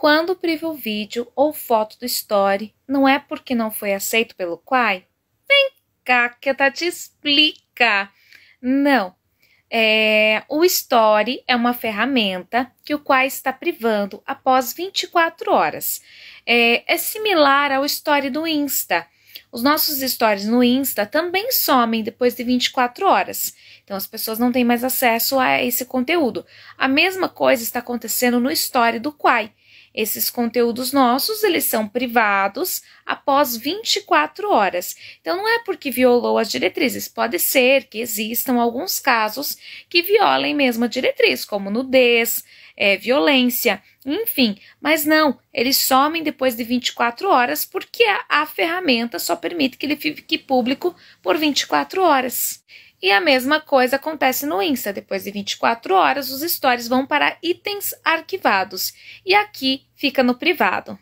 Quando priva o vídeo ou foto do Story, não é porque não foi aceito pelo Quai? Vem cá que a Tati tá explica. Não. É, o Story é uma ferramenta que o Quai está privando após 24 horas. É, é similar ao Story do Insta. Os nossos stories no Insta também somem depois de 24 horas. Então as pessoas não têm mais acesso a esse conteúdo. A mesma coisa está acontecendo no story do Quai. Esses conteúdos nossos, eles são privados após 24 horas. Então não é porque violou as diretrizes, pode ser que existam alguns casos que violem mesmo a diretriz, como nudez, é, violência, enfim, mas não, eles somem depois de 24 horas porque a, a ferramenta só permite que ele fique público por 24 horas. E a mesma coisa acontece no Insta. Depois de 24 horas, os stories vão para itens arquivados. E aqui fica no privado.